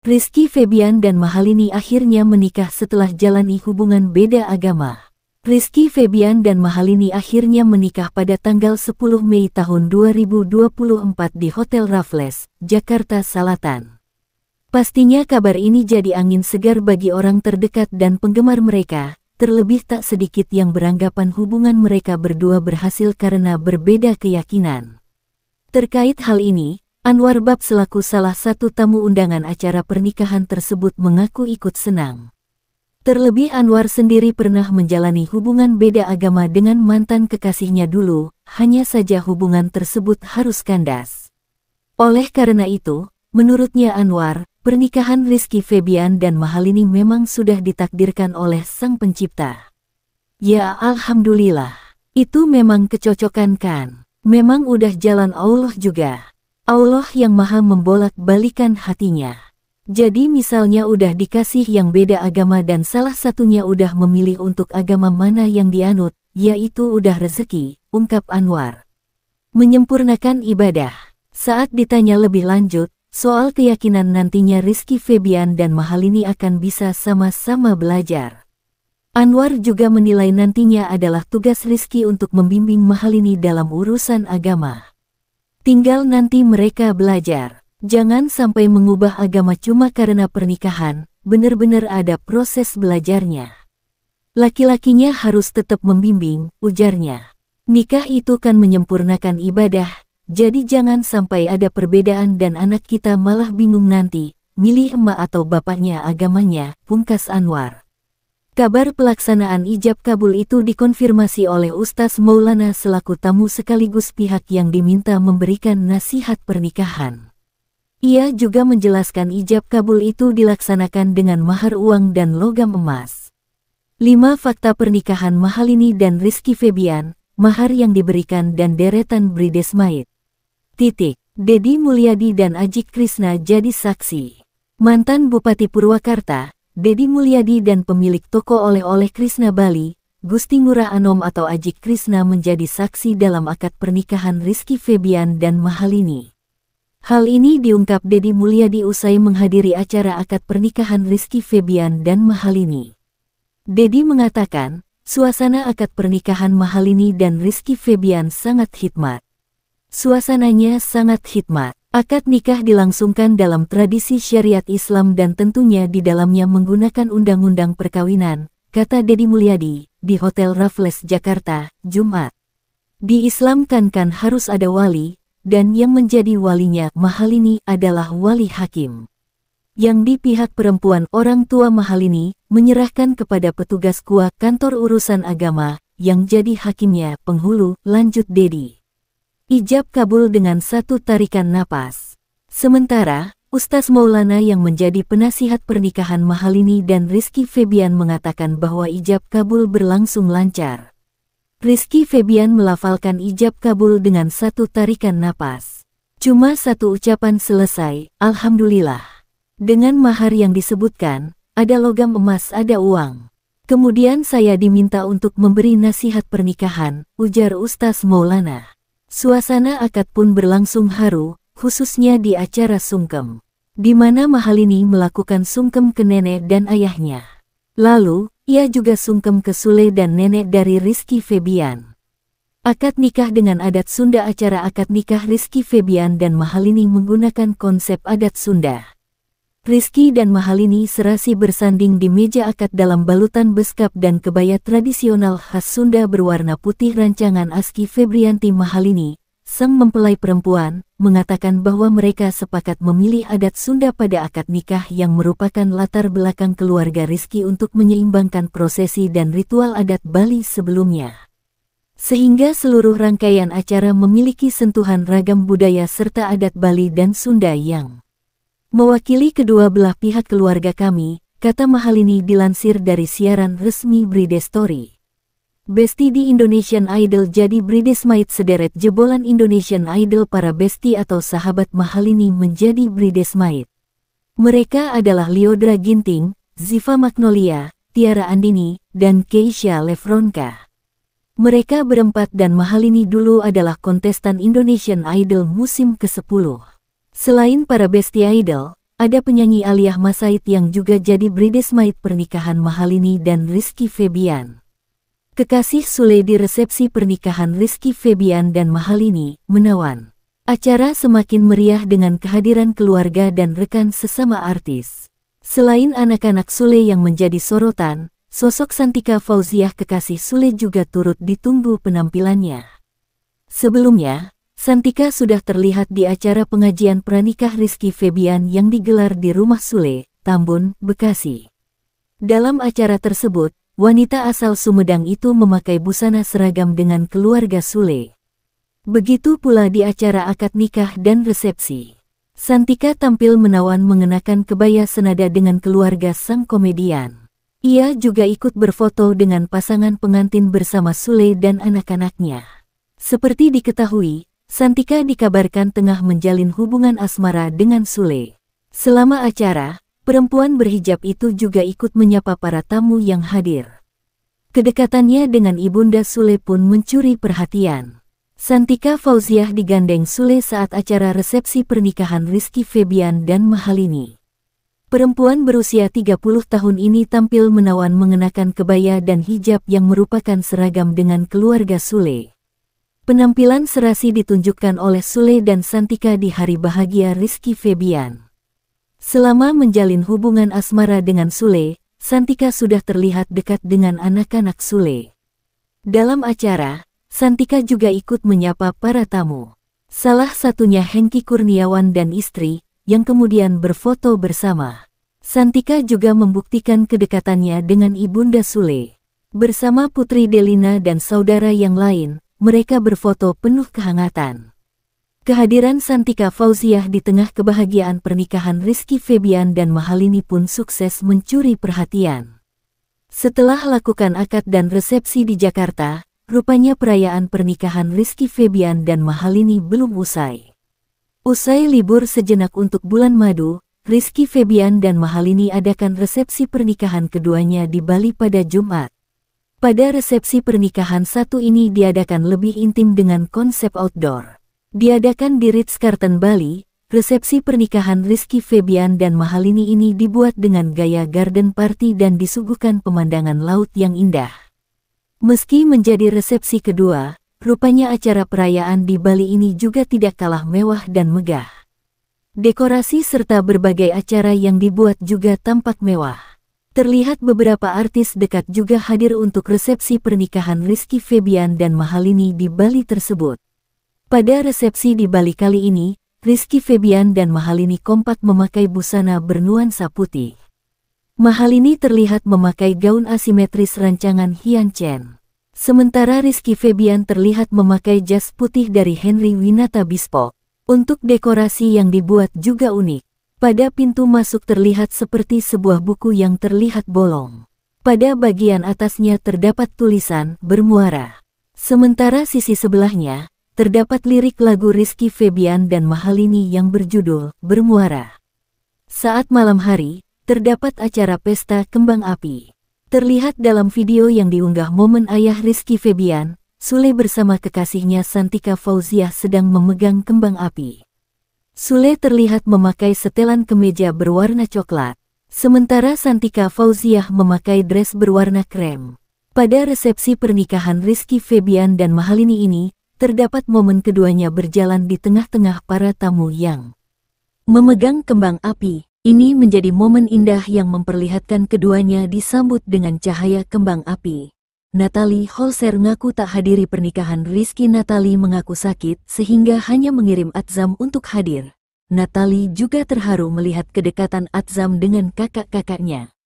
Rizky Febian dan Mahalini akhirnya menikah setelah jalani hubungan beda agama. Rizky Febian dan Mahalini akhirnya menikah pada tanggal 10 Mei tahun 2024 di Hotel Raffles, Jakarta Selatan. Pastinya kabar ini jadi angin segar bagi orang terdekat dan penggemar mereka, terlebih tak sedikit yang beranggapan hubungan mereka berdua berhasil karena berbeda keyakinan. Terkait hal ini, Anwar Bab selaku salah satu tamu undangan acara pernikahan tersebut mengaku ikut senang. Terlebih Anwar sendiri pernah menjalani hubungan beda agama dengan mantan kekasihnya dulu, hanya saja hubungan tersebut harus kandas. Oleh karena itu, menurutnya Anwar, pernikahan Rizky Febian dan Mahalini memang sudah ditakdirkan oleh Sang Pencipta. Ya Alhamdulillah, itu memang kecocokan kan, memang udah jalan Allah juga. Allah yang maha membolak-balikan hatinya. Jadi misalnya udah dikasih yang beda agama dan salah satunya udah memilih untuk agama mana yang dianut, yaitu udah rezeki, ungkap Anwar. Menyempurnakan ibadah. Saat ditanya lebih lanjut, soal keyakinan nantinya Rizky Febian dan Mahalini akan bisa sama-sama belajar. Anwar juga menilai nantinya adalah tugas Rizky untuk membimbing Mahalini dalam urusan agama. Tinggal nanti mereka belajar. Jangan sampai mengubah agama cuma karena pernikahan, benar-benar ada proses belajarnya. Laki-lakinya harus tetap membimbing, ujarnya. Nikah itu kan menyempurnakan ibadah, jadi jangan sampai ada perbedaan dan anak kita malah bingung nanti, milih emak atau bapaknya agamanya, pungkas Anwar. Kabar pelaksanaan ijab kabul itu dikonfirmasi oleh Ustaz Maulana selaku tamu sekaligus pihak yang diminta memberikan nasihat pernikahan. Ia juga menjelaskan ijab kabul itu dilaksanakan dengan mahar uang dan logam emas. Lima fakta pernikahan Mahalini dan Rizky Febian, mahar yang diberikan dan deretan Bridesmaid. Titik. Dedi Mulyadi dan Ajik Krishna jadi saksi. Mantan Bupati Purwakarta, Dedi Mulyadi dan pemilik toko oleh-oleh Krishna Bali, Gusti Ngurah Anom atau Ajik Krishna menjadi saksi dalam akad pernikahan Rizky Febian dan Mahalini. Hal ini diungkap Dedi Mulyadi usai menghadiri acara akad pernikahan Rizky Febian dan Mahalini. Dedi mengatakan, suasana akad pernikahan Mahalini dan Rizky Febian sangat hikmat. Suasananya sangat hikmat. Akad nikah dilangsungkan dalam tradisi syariat Islam dan tentunya di dalamnya menggunakan undang-undang perkawinan, kata Dedi Mulyadi, di Hotel Raffles Jakarta, Jumat. Di Islam kan kan harus ada wali, dan yang menjadi walinya Mahalini adalah wali hakim yang di pihak perempuan orang tua Mahalini menyerahkan kepada petugas kuah kantor urusan agama yang jadi hakimnya penghulu lanjut Dedi. Ijab kabul dengan satu tarikan napas. Sementara, Ustaz Maulana yang menjadi penasihat pernikahan Mahalini dan Rizky Febian mengatakan bahwa ijab kabul berlangsung lancar. Rizky Febian melafalkan ijab kabul dengan satu tarikan napas. Cuma satu ucapan selesai, Alhamdulillah. Dengan mahar yang disebutkan, ada logam emas ada uang. Kemudian saya diminta untuk memberi nasihat pernikahan, ujar Ustaz Maulana. Suasana akad pun berlangsung haru, khususnya di acara sungkem, di mana Mahalini melakukan sungkem ke nenek dan ayahnya. Lalu, ia juga sungkem ke Sule dan nenek dari Rizky Febian. Akad nikah dengan adat Sunda Acara akad nikah Rizky Febian dan Mahalini menggunakan konsep adat Sunda. Rizky dan Mahalini serasi bersanding di meja akad dalam balutan beskap dan kebaya tradisional khas Sunda berwarna putih rancangan Aski Febrianti Mahalini. Sang mempelai perempuan mengatakan bahwa mereka sepakat memilih adat Sunda pada akad nikah yang merupakan latar belakang keluarga Rizky untuk menyeimbangkan prosesi dan ritual adat Bali sebelumnya sehingga seluruh rangkaian acara memiliki sentuhan ragam budaya serta adat Bali dan Sunda yang Mewakili kedua belah pihak keluarga kami, kata Mahalini dilansir dari siaran resmi Bride Story. Besti di Indonesian Idol jadi Bridesmaid sederet jebolan Indonesian Idol para besti atau sahabat Mahalini menjadi Bridesmaid. Mereka adalah Liodra Ginting, Ziva Magnolia, Tiara Andini, dan Keisha Lefronka. Mereka berempat dan Mahalini dulu adalah kontestan Indonesian Idol musim ke-10. Selain para bestia idol, ada penyanyi Aliyah Masaid yang juga jadi bridesmaid pernikahan Mahalini dan Rizky Febian. Kekasih Sule di resepsi pernikahan Rizky Febian dan Mahalini, Menawan. Acara semakin meriah dengan kehadiran keluarga dan rekan sesama artis. Selain anak-anak Sule yang menjadi sorotan, sosok Santika Fauziah kekasih Sule juga turut ditunggu penampilannya. Sebelumnya, Santika sudah terlihat di acara pengajian pranikah Rizky Febian yang digelar di Rumah Sule, Tambun, Bekasi. Dalam acara tersebut, wanita asal Sumedang itu memakai busana seragam dengan keluarga Sule. Begitu pula di acara akad nikah dan resepsi. Santika tampil menawan mengenakan kebaya senada dengan keluarga sang komedian. Ia juga ikut berfoto dengan pasangan pengantin bersama Sule dan anak-anaknya. Seperti diketahui, Santika dikabarkan tengah menjalin hubungan asmara dengan Sule. Selama acara, perempuan berhijab itu juga ikut menyapa para tamu yang hadir. Kedekatannya dengan Ibunda Sule pun mencuri perhatian. Santika Fauziah digandeng Sule saat acara resepsi pernikahan Rizky Febian dan Mahalini. Perempuan berusia 30 tahun ini tampil menawan mengenakan kebaya dan hijab yang merupakan seragam dengan keluarga Sule. Penampilan serasi ditunjukkan oleh Sule dan Santika di hari bahagia Rizky Febian. Selama menjalin hubungan asmara dengan Sule, Santika sudah terlihat dekat dengan anak-anak Sule. Dalam acara, Santika juga ikut menyapa para tamu. Salah satunya Hengki Kurniawan dan istri, yang kemudian berfoto bersama. Santika juga membuktikan kedekatannya dengan Ibunda Sule. Bersama Putri Delina dan saudara yang lain, mereka berfoto penuh kehangatan. Kehadiran Santika Fauziah di tengah kebahagiaan pernikahan Rizky Febian dan Mahalini pun sukses mencuri perhatian. Setelah lakukan akad dan resepsi di Jakarta, rupanya perayaan pernikahan Rizky Febian dan Mahalini belum usai. Usai libur sejenak untuk bulan madu, Rizky Febian dan Mahalini adakan resepsi pernikahan keduanya di Bali pada Jumat. Pada resepsi pernikahan satu ini diadakan lebih intim dengan konsep outdoor. Diadakan di Ritz-Carlton Bali, resepsi pernikahan Rizky Febian dan Mahalini ini dibuat dengan gaya garden party dan disuguhkan pemandangan laut yang indah. Meski menjadi resepsi kedua, rupanya acara perayaan di Bali ini juga tidak kalah mewah dan megah. Dekorasi serta berbagai acara yang dibuat juga tampak mewah. Terlihat beberapa artis dekat juga hadir untuk resepsi pernikahan Rizky Febian dan Mahalini di Bali tersebut. Pada resepsi di Bali kali ini, Rizky Febian dan Mahalini kompak memakai busana bernuansa putih. Mahalini terlihat memakai gaun asimetris rancangan Hian Chen. Sementara Rizky Febian terlihat memakai jas putih dari Henry Winata Bispo. Untuk dekorasi yang dibuat juga unik. Pada pintu masuk terlihat seperti sebuah buku yang terlihat bolong. Pada bagian atasnya terdapat tulisan bermuara. Sementara sisi sebelahnya, terdapat lirik lagu Rizky Febian dan Mahalini yang berjudul Bermuara. Saat malam hari, terdapat acara pesta kembang api. Terlihat dalam video yang diunggah momen ayah Rizky Febian, Sule bersama kekasihnya Santika Fauziah sedang memegang kembang api. Sule terlihat memakai setelan kemeja berwarna coklat, sementara Santika Fauziah memakai dress berwarna krem. Pada resepsi pernikahan Rizky Febian dan Mahalini ini, terdapat momen keduanya berjalan di tengah-tengah para tamu yang memegang kembang api. Ini menjadi momen indah yang memperlihatkan keduanya disambut dengan cahaya kembang api. Natalie Holser ngaku tak hadiri pernikahan Rizky Natalie mengaku sakit sehingga hanya mengirim Atzam untuk hadir. Natalie juga terharu melihat kedekatan Atzam dengan kakak-kakaknya.